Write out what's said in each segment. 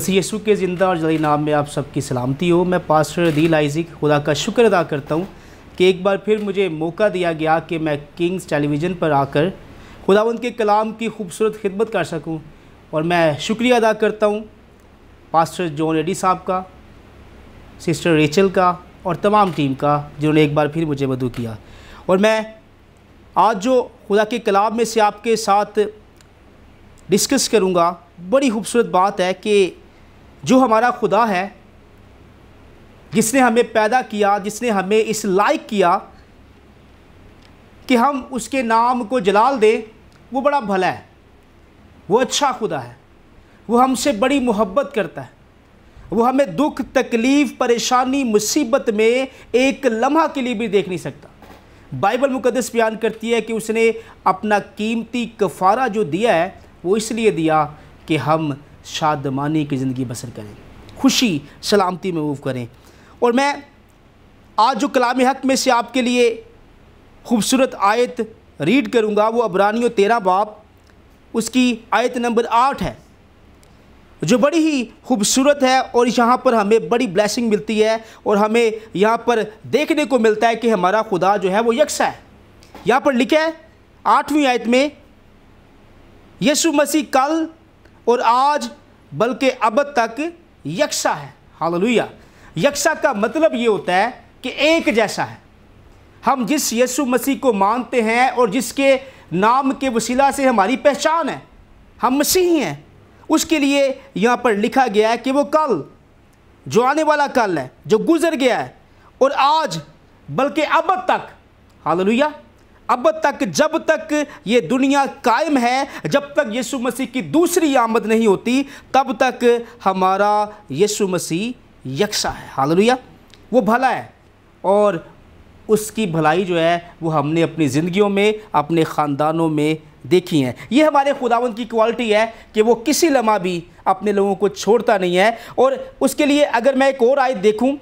मसीह यसु के ज़िंदा और जली नाम में आप सबकी सलामती हो मैं पास्टर दिल आइजिक खुदा का शुक्र अदा करता हूँ कि एक बार फिर मुझे मौका दिया गया कि मैं किंग्स टेलीविज़न पर आकर खुदा के कलाम की खूबसूरत खिदमत कर सकूँ और मैं शुक्रिया अदा करता हूँ पास्टर जॉन रेडी साहब का सिस्टर रेचल का और तमाम टीम का जिन्होंने एक बार फिर मुझे मदू किया और मैं आज जो खुदा के कलाम में से आपके साथ डिस्कस करूँगा बड़ी खूबसूरत बात है कि जो हमारा खुदा है जिसने हमें पैदा किया जिसने हमें इस लाइक किया कि हम उसके नाम को जलाल दें वो बड़ा भला है वो अच्छा खुदा है वो हमसे बड़ी मोहब्बत करता है वो हमें दुख तकलीफ़ परेशानी मुसीबत में एक लम्हा के लिए भी देख नहीं सकता बाइबल मुकदस बयान करती है कि उसने अपना कीमती कफारा जो दिया है वो इसलिए दिया कि हम शादमानी की ज़िंदगी बसर करें खुशी सलामती में मूव करें और मैं आज जो कलाम हक में से आपके लिए खूबसूरत आयत रीड करूँगा वो अबरानी तेरह बाप उसकी आयत नंबर आठ है जो बड़ी ही खूबसूरत है और यहाँ पर हमें बड़ी ब्लेसिंग मिलती है और हमें यहाँ पर देखने को मिलता है कि हमारा खुदा जो है वो यक्स है यहाँ पर लिखा है आठवीं आयत में यीशु मसीह कल और आज बल्कि अब तक यक्षा है हालेलुया यक्षा का मतलब ये होता है कि एक जैसा है हम जिस यीशु मसीह को मानते हैं और जिसके नाम के वसीला से हमारी पहचान है हम मसीही हैं उसके लिए यहाँ पर लिखा गया है कि वो कल जो आने वाला कल है जो गुज़र गया है और आज बल्कि अब तक हालेलुया अब तक जब तक ये दुनिया कायम है जब तक यीशु मसीह की दूसरी आमद नहीं होती तब तक हमारा यीशु मसीह यक्षा है हालेलुया वो भला है और उसकी भलाई जो है वो हमने अपनी ज़िंदगियों में अपने ख़ानदानों में देखी हैं ये हमारे खुदावन की क्वालिटी है कि वो किसी लम्हा भी अपने लोगों को छोड़ता नहीं है और उसके लिए अगर मैं एक और आयत देखूं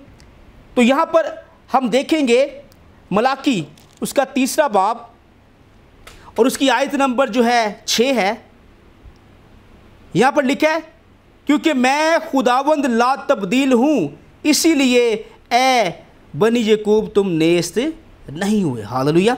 तो यहाँ पर हम देखेंगे मलाकी उसका तीसरा बाब और उसकी आयत नंबर जो है छः है यहाँ पर लिखा है क्योंकि मैं खुदावंद ला तब्दील हूँ इसीलिए ए बनी यकूब तुम नेस्त नहीं हुए हालेलुया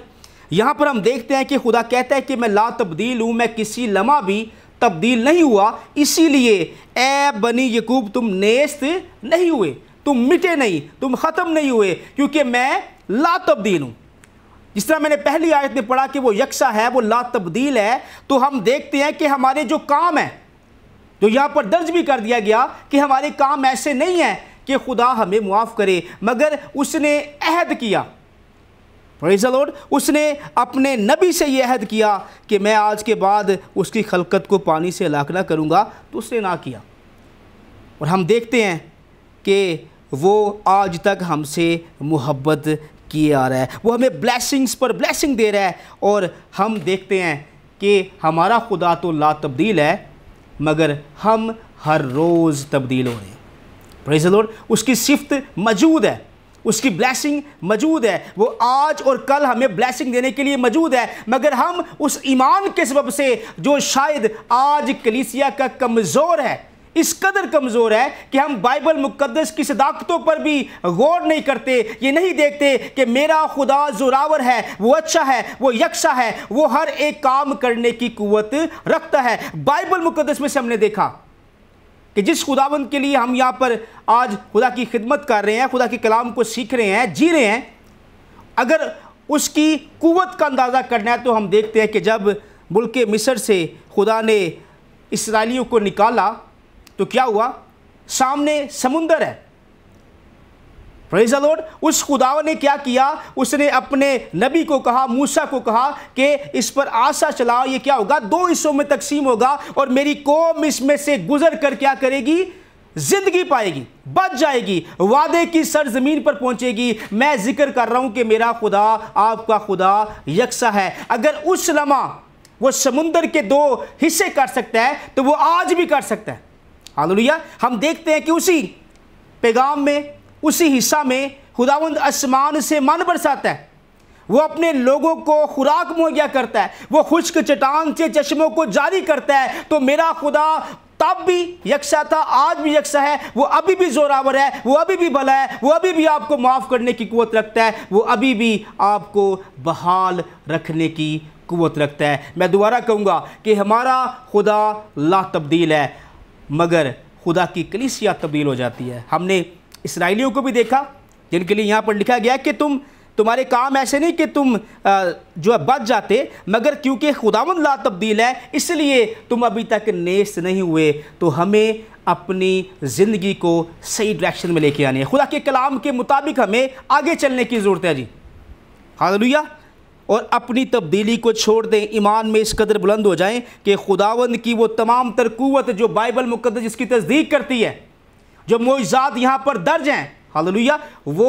यहाँ पर हम देखते हैं कि खुदा कहता है कि मैं ला तब्दील हूँ मैं किसी लम्हा भी तब्दील नहीं हुआ इसीलिए ए बनी यकूब तुम नेस्त नहीं हुए तुम मिटे नहीं तुम ख़त्म नहीं हुए क्योंकि मैं ला तब्दील हूँ जिस तरह मैंने पहली आयत में पढ़ा कि वो यक्षा है वो ला तब्दील है तो हम देखते हैं कि हमारे जो काम हैं जो यहाँ पर दर्ज भी कर दिया गया कि हमारे काम ऐसे नहीं हैं कि खुदा हमें मुआफ़ करे मगर उसने अहद किया लॉर्ड उसने अपने नबी से यह अहद किया कि मैं आज के बाद उसकी खलकत को पानी से अलाक ना करूँगा तो उसने ना किया और हम देखते हैं कि वो आज तक हमसे मोहब्बत किए आ रहा है वो हमें ब्लैसिंग्स पर ब्लैसिंग दे रहा है और हम देखते हैं कि हमारा खुदा तो ला तब्दील है मगर हम हर रोज़ तब्दील हो रहे हैं प्रेज लॉर्ड उसकी सिफ्त मौजूद है उसकी ब्लैसिंग मौजूद है वो आज और कल हमें ब्लैसिंग देने के लिए मौजूद है मगर हम उस ईमान के सबब से जो शायद आज कलीसिया का कमज़ोर है इस कदर कमज़ोर है कि हम बाइबल मुकदस की सदाकतों पर भी गौर नहीं करते ये नहीं देखते कि मेरा खुदा जोरावर है वो अच्छा है वो यकसा है वो हर एक काम करने की कुवत रखता है बाइबल मुकदस में से हमने देखा कि जिस खुदावंद के लिए हम यहाँ पर आज खुदा की खिदमत कर रहे हैं खुदा के कलाम को सीख रहे हैं जी रहे हैं अगर उसकी कुवत का अंदाज़ा करना है तो हम देखते हैं कि जब मुल्क मिसर से खुदा ने इसराइलियों को निकाला तो क्या हुआ सामने समुंदर है लॉर्ड उस खुदाव ने क्या किया उसने अपने नबी को कहा मूसा को कहा कि इस पर आशा चलाओ ये क्या होगा दो हिस्सों में तकसीम होगा और मेरी कौम इसमें से गुजर कर क्या करेगी जिंदगी पाएगी बच जाएगी वादे की सरजमीन पर पहुंचेगी मैं जिक्र कर रहा हूं कि मेरा खुदा आपका खुदा यकसा है अगर उस लमा वो समुंदर के दो हिस्से कर सकता है तो वो आज भी कर सकता है हालिया हम देखते हैं कि उसी पैगाम में उसी हिस्सा में खुदावंद आसमान से मन बरसाता है वो अपने लोगों को खुराक मुहैया करता है वो खुश्क चट्टान से चश्मों को जारी करता है तो मेरा खुदा तब भी यक्षा था आज भी यक्षा है वो अभी भी जोरावर है वो अभी भी भला है वो अभी भी आपको माफ़ करने की कुवत रखता है वो अभी भी आपको बहाल रखने की कुवत रखता है मैं दोबारा कहूँगा कि हमारा खुदा ला तब्दील है मगर खुदा की कलीसिया तब्दील हो जाती है हमने इसराइलियों को भी देखा जिनके लिए यहाँ पर लिखा गया कि तुम तुम्हारे काम ऐसे नहीं कि तुम जो है बच जाते मगर क्योंकि खुदावन ला तब्दील है इसलिए तुम अभी तक नेस्त नहीं हुए तो हमें अपनी ज़िंदगी को सही डायरेक्शन में लेके आनी है खुदा के कलाम के मुताबिक हमें आगे चलने की ज़रूरत है जी हाँ और अपनी तब्दीली को छोड़ दें ईमान में इस कदर बुलंद हो जाएं कि खुदावंद की वो तमाम तरकूवत जो बाइबल मुकदस जिसकी तस्दीक करती है जो मोजात यहाँ पर दर्ज हैं हालेलुया वो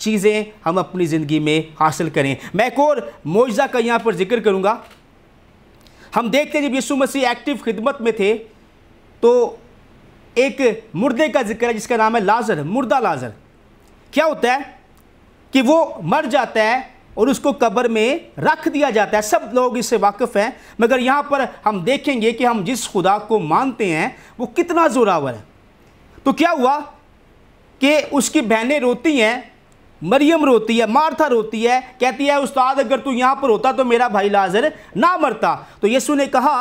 चीज़ें हम अपनी ज़िंदगी में हासिल करें मैं एक और मोजा का यहाँ पर जिक्र करूँगा हम देखते हैं जब यीशु मसीह एक्टिव खिदमत में थे तो एक मुर्दे का जिक्र है जिसका नाम है लाजर मुर्दा लाजर क्या होता है कि वो मर जाता है और उसको कब्र में रख दिया जाता है सब लोग इससे वाकिफ़ हैं मगर यहाँ पर हम देखेंगे कि हम जिस खुदा को मानते हैं वो कितना जोरावर है तो क्या हुआ कि उसकी बहनें रोती हैं मरियम रोती है मार्था रोती है कहती है उस्ताद अगर तू यहाँ पर होता तो मेरा भाई लाजर ना मरता तो यीशु ने कहा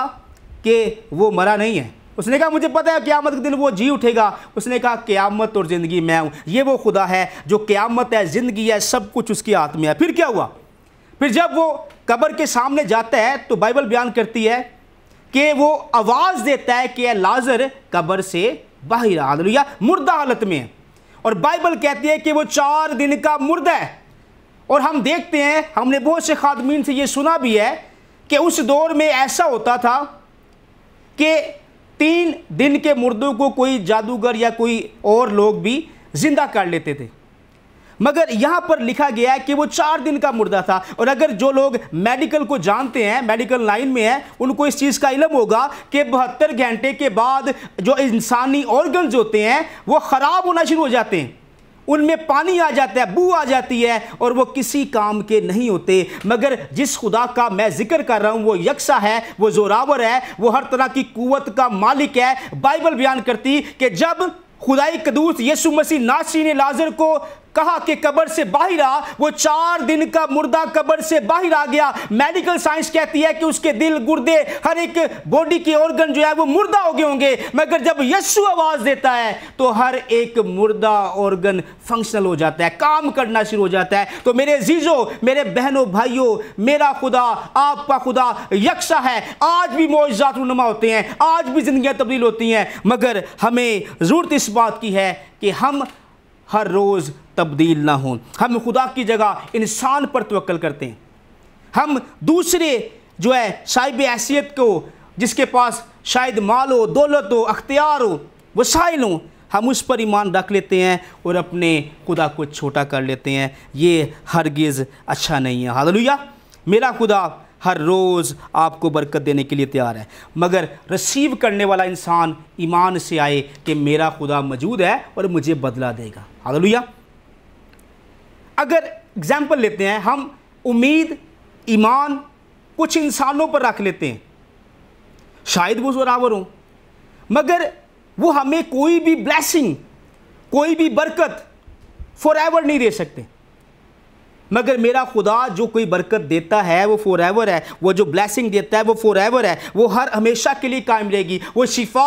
कि वो मरा नहीं है उसने कहा मुझे पता है क्यामत के दिन वो जी उठेगा उसने कहा क्यामत और ज़िंदगी मैं हूँ ये वो खुदा है जो क्यामत है ज़िंदगी है सब कुछ उसके हाथ में है फिर क्या हुआ फिर जब वो कब्र के सामने जाता है तो बाइबल बयान करती है कि वो आवाज़ देता है कि लाजर कब्र से बाहर आ लिया मुर्दा हालत में है और बाइबल कहती है कि वो चार दिन का मुर्दा है और हम देखते हैं हमने बहुत से खादमीन से ये सुना भी है कि उस दौर में ऐसा होता था कि तीन दिन के मुर्दों को कोई जादूगर या कोई और लोग भी जिंदा कर लेते थे मगर यहाँ पर लिखा गया है कि वो चार दिन का मुर्दा था और अगर जो लोग मेडिकल को जानते हैं मेडिकल लाइन में हैं उनको इस चीज़ का इलम होगा कि बहत्तर घंटे के बाद जो इंसानी ऑर्गन्स होते हैं वो ख़राब होना शुरू हो जाते हैं उनमें पानी आ जाता है बू आ जाती है और वो किसी काम के नहीं होते मगर जिस खुदा का मैं जिक्र कर रहा हूँ वो यकसा है वो जोरावर है वो हर तरह की कुत का मालिक है बाइबल बयान करती कि जब खुदाई कदूस यसु मसीह नासी ने लाजर को कहा कि कब्र से बाहर आ वो चार दिन का मुर्दा कब्र से बाहर आ गया मेडिकल साइंस कहती है कि उसके दिल गुर्दे हर एक बॉडी के ऑर्गन जो है वो मुर्दा हो गए होंगे मगर जब यशु आवाज देता है तो हर एक मुर्दा ऑर्गन फंक्शनल हो जाता है काम करना शुरू हो जाता है तो मेरे जीजो मेरे बहनों भाइयों मेरा खुदा आपका खुदा यक्षा है आज भी मुआजात नुमा होते हैं आज भी जिंदगी तब्दील होती हैं मगर हमें ज़रूरत इस बात की है कि हम हर रोज़ तब्दील ना हो हम खुदा की जगह इंसान पर तवक्ल करते हैं हम दूसरे जो है साहिब हैसियत को जिसके पास शायद माल हो दौलत हो अख्तियार हो वसाइल हो हम उस पर ईमान रख लेते हैं और अपने खुदा को छोटा कर लेते हैं ये हरगिज़ अच्छा नहीं है हाल मेरा खुदा हर रोज़ आपको बरकत देने के लिए तैयार है मगर रिसीव करने वाला इंसान ईमान से आए कि मेरा खुदा मौजूद है और मुझे बदला देगा हालेलुया अगर एग्ज़ाम्पल लेते हैं हम उम्मीद ईमान कुछ इंसानों पर रख लेते हैं शायद वो जोरावर हों मगर वो हमें कोई भी ब्लैसिंग कोई भी बरकत फॉर एवर नहीं दे सकते मगर मेरा खुदा जो कोई बरकत देता है वो फोर एवर है वो जो ब्लैसिंग देता है वो फोर एवर है वो हर हमेशा के लिए कायम रहेगी वो शिफा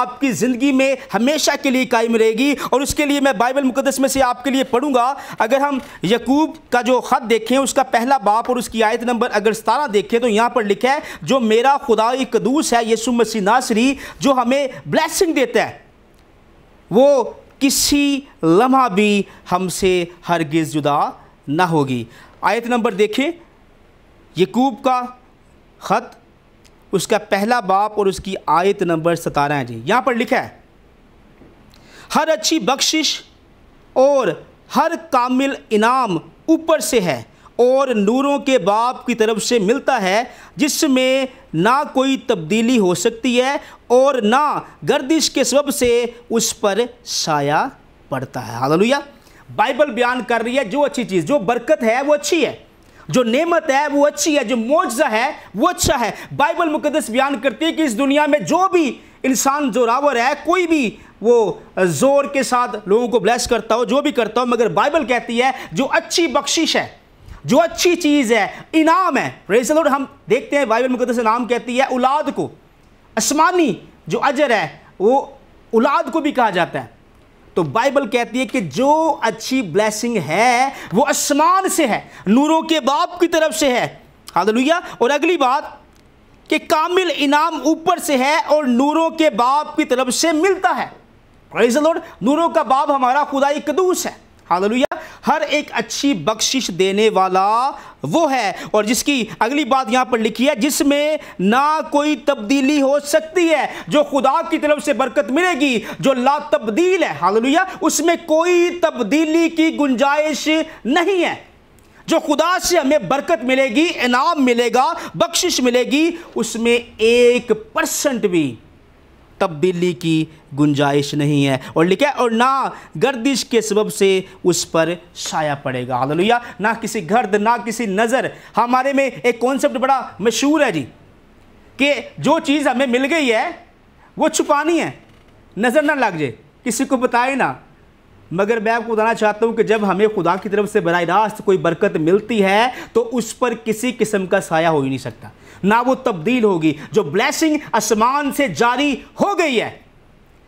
आपकी ज़िंदगी में हमेशा के लिए कायम रहेगी और उसके लिए मैं बाइबल मुकदस में से आपके लिए पढ़ूंगा अगर हम यकूब का जो ख़त देखें उसका पहला बाप और उसकी आयत नंबर अगर सतारा देखें तो यहाँ पर लिखा है जो मेरा खुदा कदूस है यसु मसी नासरी जो हमें ब्लैसिंग देता है वो किसी लम्हा भी हमसे हरगिज़ जुदा ना होगी आयत नंबर देखें यकूब का ख़त उसका पहला बाप और उसकी आयत नंबर सतारह है जी यहाँ पर लिखा है हर अच्छी बख्शिश और हर कामिल इनाम ऊपर से है और नूरों के बाप की तरफ से मिलता है जिसमें ना कोई तब्दीली हो सकती है और ना गर्दिश के सब से उस पर साया पड़ता है हाल बाइबल बयान कर रही है जो अच्छी चीज़ जो बरकत है वो अच्छी है जो नेमत है वो अच्छी है जो मुआवजा है वो अच्छा है बाइबल मुकदस बयान करती है कि इस दुनिया में जो भी इंसान जोरावर है कोई भी वो ज़ोर के साथ लोगों को ब्लेस करता हो जो भी करता हो मगर बाइबल कहती है जो अच्छी बख्शिश है जो अच्छी चीज़ है इनाम है रेसल हम देखते हैं बाइबल मुकदस नाम कहती है औलाद को आसमानी जो अजर है वो औलाद को भी कहा जाता है तो बाइबल कहती है कि जो अच्छी ब्लैसिंग है वो आसमान से है नूरों के बाप की तरफ से है हालेलुया और अगली बात कि कामिल इनाम ऊपर से है और नूरों के बाप की तरफ से मिलता है नूरों का बाप हमारा खुदाई कदूस है हादलुया हर एक अच्छी बख्शिश देने वाला वो है और जिसकी अगली बात यहां पर लिखी है जिसमें ना कोई तब्दीली हो सकती है जो खुदा की तरफ से बरकत मिलेगी जो ला तब्दील है हालेलुया उसमें कोई तब्दीली की गुंजाइश नहीं है जो खुदा से हमें बरकत मिलेगी इनाम मिलेगा बख्शिश मिलेगी उसमें एक परसेंट भी तब्दीली की गुंजाइश नहीं है और लिखे और ना गर्दिश के सबब से उस पर छाया पड़ेगा हालेलुया ना किसी गर्द ना किसी नज़र हमारे में एक कॉन्सेप्ट बड़ा मशहूर है जी कि जो चीज़ हमें मिल गई है वो छुपानी है नज़र ना लग जाए किसी को बताए ना मगर मैं आपको बताना चाहता हूँ कि जब हमें खुदा की तरफ से बर रास्त कोई बरकत मिलती है तो उस पर किसी किस्म का साया हो ही नहीं सकता ना वो तब्दील होगी जो ब्लैसिंग आसमान से जारी हो गई है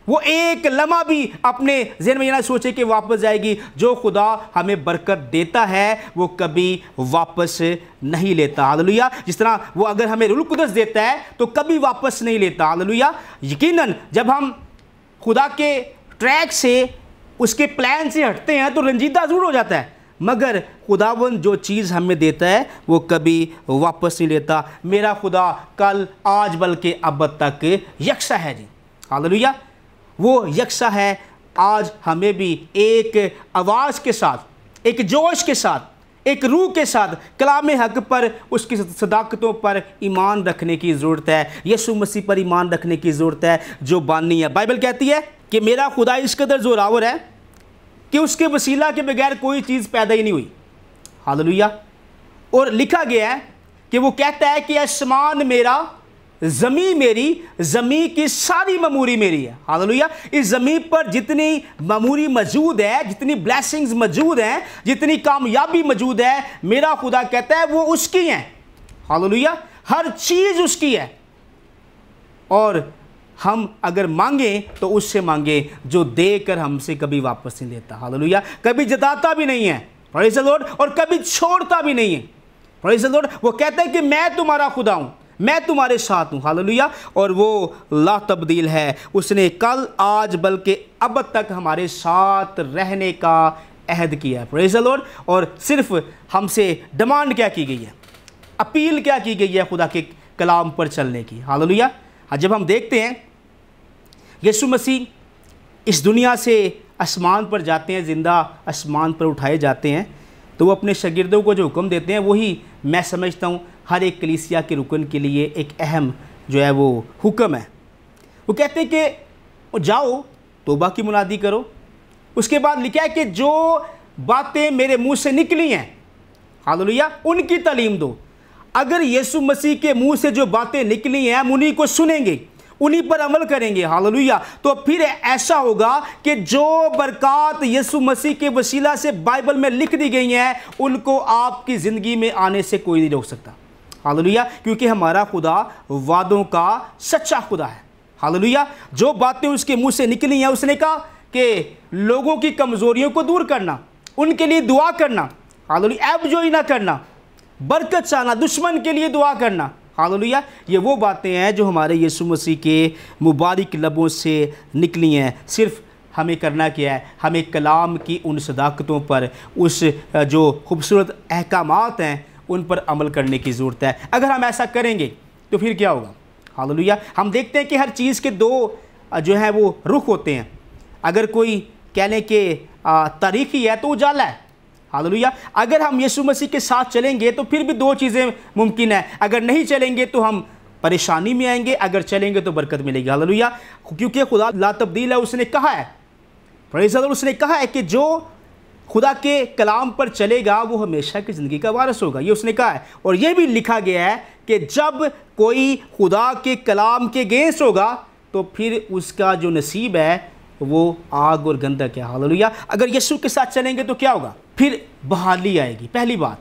वो एक लम्हा भी अपने जहन में यह ना सोचे कि वापस जाएगी जो खुदा हमें बरकत देता है वो कभी वापस नहीं लेता आदलिया जिस तरह वो अगर हमें रुल कुदस देता है तो कभी वापस नहीं लेता आदलिया यकीनन जब हम खुदा के ट्रैक से उसके प्लान से हटते हैं तो रंजीदा ज़रूर हो जाता है मगर खुदावन जो चीज़ हमें देता है वो कभी वापस नहीं लेता मेरा खुदा कल आज बल्कि अब तक यक्षा है जी हालेलुया वो यक्षा है आज हमें भी एक आवाज़ के साथ एक जोश के साथ एक रूह के साथ कलाम हक पर उसकी सदाकतों पर ईमान रखने की ज़रूरत है यीशु मसीह पर ईमान रखने की ज़रूरत है जो बानी है बाइबल कहती है कि मेरा खुदा इस कदर जोरावर है कि उसके वसीला के बगैर कोई चीज़ पैदा ही नहीं हुई हाल और लिखा गया है कि वो कहता है कि आसमान मेरा ज़मी मेरी ज़मी की सारी ममूरी मेरी है हालेलुया इस जमी पर जितनी ममूरी मौजूद है जितनी ब्लैसिंग मौजूद हैं जितनी कामयाबी मौजूद है मेरा खुदा कहता है वो उसकी है हालेलुया हर चीज़ उसकी है और हम अगर मांगे तो उससे मांगे जो देकर हमसे कभी वापस नहीं लेता हालेलुया कभी जताता भी नहीं है प्रेज द और कभी छोड़ता भी नहीं है प्रेज द वो कहता है कि मैं तुम्हारा खुदा हूं मैं तुम्हारे साथ हूँ हालेलुया और वो ला तब्दील है उसने कल आज बल्कि अब तक हमारे साथ रहने का अहद किया है प्रेज और, और सिर्फ हमसे डिमांड क्या की गई है अपील क्या की गई है खुदा के कलाम पर चलने की हाल हाँ जब हम देखते हैं यीशु मसीह इस दुनिया से आसमान पर जाते हैं ज़िंदा आसमान पर उठाए जाते हैं तो वो अपने शगिर्दों को जो हुक्म देते हैं वही मैं समझता हूँ हर एक कलीसिया के रुकन के लिए एक अहम जो है वो हुक्म है वो कहते हैं कि जाओ तोबा की मुनादी करो उसके बाद लिखा है कि जो बातें मेरे मुंह से निकली हैं लिया उनकी तलीम दो अगर यीशु मसीह के मुंह से जो बातें निकली हैं हम उन्हीं को सुनेंगे उन्हीं पर अमल करेंगे हाल तो फिर ऐसा होगा कि जो बरकत यीशु मसीह के वसीला से बाइबल में लिख दी गई हैं उनको आपकी ज़िंदगी में आने से कोई नहीं रोक सकता हालेलुया क्योंकि हमारा खुदा वादों का सच्चा खुदा है हालेलुया जो बातें उसके मुंह से निकली हैं उसने कहा कि लोगों की कमज़ोरियों को दूर करना उनके लिए दुआ करना हालेलुया ऐबजोई ना करना बरकत चाहना दुश्मन के लिए दुआ करना हालेलुया ये वो बातें हैं जो हमारे यीशु मसीह के मुबारक लबों से निकली हैं सिर्फ़ हमें करना क्या है हमें कलाम की उन सदाकतों पर उस जो खूबसूरत अहकाम हैं उन पर अमल करने की ज़रूरत है अगर हम ऐसा करेंगे तो फिर क्या होगा हालेलुया हम देखते हैं कि हर चीज़ के दो जो हैं वो रुख होते हैं अगर कोई कहने के तारीखी है तो उजाला है हालेलुया अगर हम यीशु मसीह के साथ चलेंगे तो फिर भी दो चीज़ें मुमकिन है अगर नहीं चलेंगे तो हम परेशानी में आएंगे अगर चलेंगे तो बरकत मिलेगी हालेलुया क्योंकि खुदा ला तब्दील है उसने कहा है फरीजल उसने कहा है कि जो खुदा के कलाम पर चलेगा वो हमेशा की ज़िंदगी का वारस होगा ये उसने कहा है और ये भी लिखा गया है कि जब कोई खुदा के कलाम के गेंस होगा तो फिर उसका जो नसीब है वो आग और क्या हाल लिया अगर यीशु के साथ चलेंगे तो क्या होगा फिर बहाली आएगी पहली बात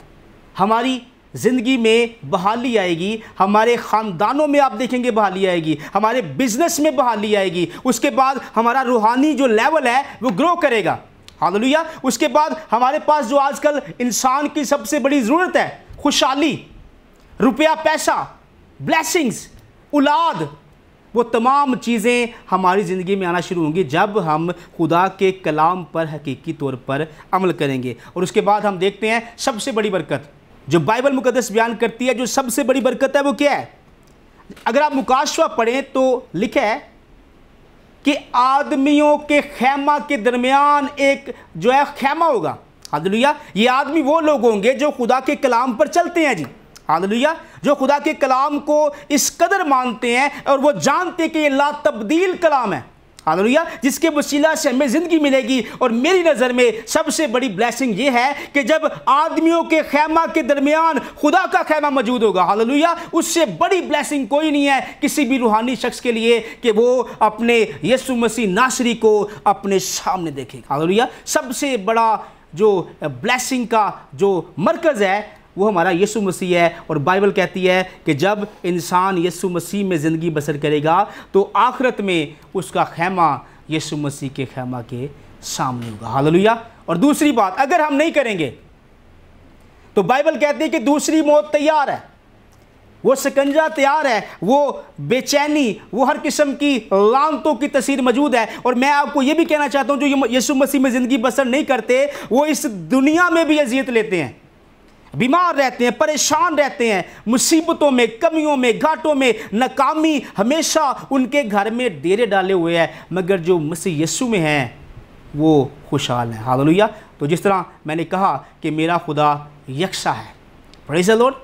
हमारी ज़िंदगी में बहाली आएगी हमारे ख़ानदानों में आप देखेंगे बहाली आएगी हमारे बिज़नेस में बहाली आएगी उसके बाद हमारा रूहानी जो लेवल है वो ग्रो करेगा हालेलुया उसके बाद हमारे पास जो आजकल इंसान की सबसे बड़ी ज़रूरत है खुशहाली रुपया पैसा ब्लैसिंग्स औलाद वो तमाम चीज़ें हमारी ज़िंदगी में आना शुरू होंगी जब हम खुदा के कलाम पर हकीकी तौर पर अमल करेंगे और उसके बाद हम देखते हैं सबसे बड़ी बरकत जो बाइबल मुकदस बयान करती है जो सबसे बड़ी बरकत है वो क्या है अगर आप मुकाशवा पढ़ें तो लिखा है कि आदमियों के खेमा के दरमियान एक जो है खेमा होगा हादलिया ये आदमी वो लोग होंगे जो खुदा के कलाम पर चलते हैं जी हादलिया जो खुदा के कलाम को इस कदर मानते हैं और वो जानते हैं कि ये ला तब्दील कलाम है हालेलुया जिसके वसीला से हमें ज़िंदगी मिलेगी और मेरी नज़र में सबसे बड़ी ब्लैसिंग ये है कि जब आदमियों के खैमा के दरमियान खुदा का खैमा मौजूद होगा हालिया उससे बड़ी ब्लैसिंग कोई नहीं है किसी भी रूहानी शख्स के लिए कि वो अपने यसु मसीह नासरी को अपने सामने देखेगा हालेलुया सबसे बड़ा जो ब्लैसिंग का जो मरकज़ है वो हमारा यीशु मसीह है और बाइबल कहती है कि जब इंसान यीशु मसीह में ज़िंदगी बसर करेगा तो आखरत में उसका खैमा यीशु मसीह के खैमा के सामने होगा हालेलुया और दूसरी बात अगर हम नहीं करेंगे तो बाइबल कहती है कि दूसरी मौत तैयार है वो सिकंजा तैयार है वो बेचैनी वो हर किस्म की लानतों की तस्वीर मौजूद है और मैं आपको ये भी कहना चाहता हूँ जो यीशु मसीह में ज़िंदगी बसर नहीं करते वो इस दुनिया में भी अजियत लेते हैं बीमार रहते हैं परेशान रहते हैं मुसीबतों में कमियों में घाटों में नाकामी हमेशा उनके घर में डेरे डाले हुए हैं मगर जो मसीह यस्सु में हैं वो खुशहाल हैं हाँ हाल तो जिस तरह मैंने कहा कि मेरा खुदा यक्षा है प्रेज लोड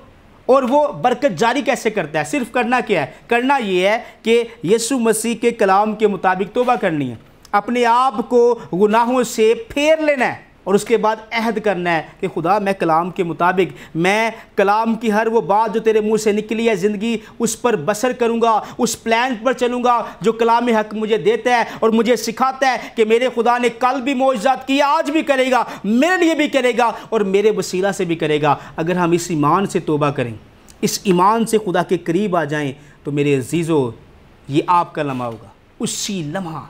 और वो बरकत जारी कैसे करता है सिर्फ करना क्या है करना ये है कि यीशु मसीह के कलाम के मुताबिक तोबा करनी है अपने आप को गुनाहों से फेर लेना है और उसके बाद अहद करना है कि खुदा मैं कलाम के मुताबिक मैं कलाम की हर वो बात जो तेरे मुंह से निकली है ज़िंदगी उस पर बसर करूँगा उस प्लान पर चलूँगा जो कलाम हक मुझे देता है और मुझे सिखाता है कि मेरे खुदा ने कल भी मुआजात किया आज भी करेगा मेरे लिए भी करेगा और मेरे वसीला से भी करेगा अगर हम इस ईमान से तोबा करें इस ईमान से खुदा के करीब आ जाएँ तो मेरे अजीज़ों ये आपका लम्हा होगा उसी लम्हा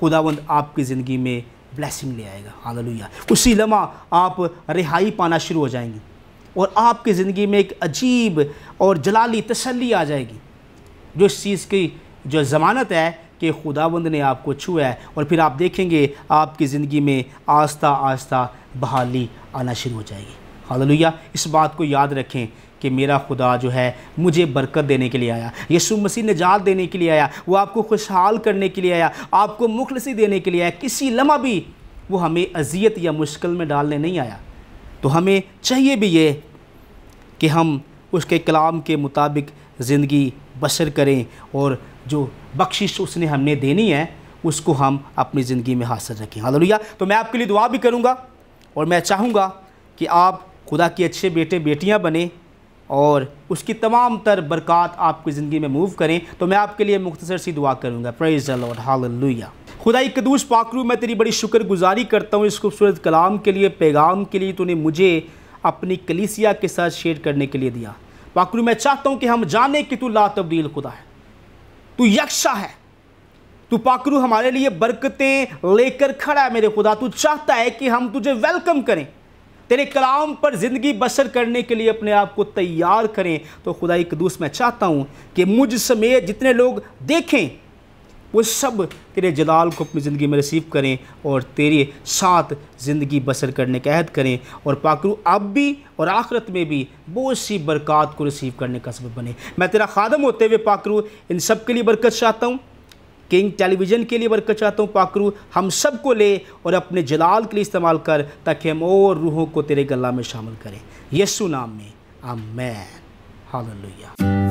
खुदावंद आपकी ज़िंदगी में ब्लैसिंग ले आएगा हालेलुया उसी लम्हा आप रिहाई पाना शुरू हो जाएंगे और आपकी ज़िंदगी में एक अजीब और जलाली तसली आ जाएगी जो इस चीज़ की जो ज़मानत है कि खुदाबंद ने आपको छुआ है और फिर आप देखेंगे आपकी ज़िंदगी में आस्ता आस्ता बहाली आना शुरू हो जाएगी हालेलुया इस बात को याद रखें कि मेरा खुदा जो है मुझे बरकत देने के लिए आया यीशु मसीह निजात देने के लिए आया वो आपको खुशहाल करने के लिए आया आपको मुखलसी देने के लिए आया किसी लम्हा भी वो हमें अजियत या मुश्किल में डालने नहीं आया तो हमें चाहिए भी ये कि हम उसके कलाम के मुताबिक ज़िंदगी बसर करें और जो बख्शिश उसने हमने देनी है उसको हम अपनी ज़िंदगी में हासिल रखें हाल तो मैं आपके लिए दुआ भी करूँगा और मैं चाहूँगा कि आप खुदा के अच्छे बेटे बेटियाँ बने और उसकी तमाम तर बरक़ात आपकी ज़िंदगी में मूव करें तो मैं आपके लिए मुख्तसर सी दुआ करूँगा प्रेज और हालेलुया खुदाई कदूस पाकरू मैं तेरी बड़ी शुक्रगुजारी करता हूँ इस खूबसूरत कलाम के लिए पैगाम के लिए तूने मुझे अपनी कलीसिया के साथ शेयर करने के लिए दिया पाकरू मैं चाहता हूँ कि हम जाने कि तू ला तब्दील खुदा है तू यक्षा है तू पाकरू हमारे लिए बरकतें लेकर खड़ा है मेरे खुदा तू चाहता है कि हम तुझे वेलकम करें तेरे कलाम पर ज़िंदगी बसर करने के लिए अपने आप को तैयार करें तो खुदा कदूस मैं चाहता हूँ कि मुझ समेत जितने लोग देखें वो सब तेरे जलाल को अपनी ज़िंदगी में रिसीव करें और तेरे साथ ज़िंदगी बसर करने का अहद करें और पाकरू अब भी और आखरत में भी बहुत सी बरक़ात को रिसीव करने का सबब बने मैं तेरा खादम होते हुए पाकरू इन सब के लिए बरकत चाहता हूँ किंग टेलीविज़न के लिए बरकत चाहता हूँ पाकरू हम सब को ले और अपने जलाल के लिए इस्तेमाल कर ताकि हम और रूहों को तेरे गला में शामिल करें यसु नाम में आमैन हालेलुया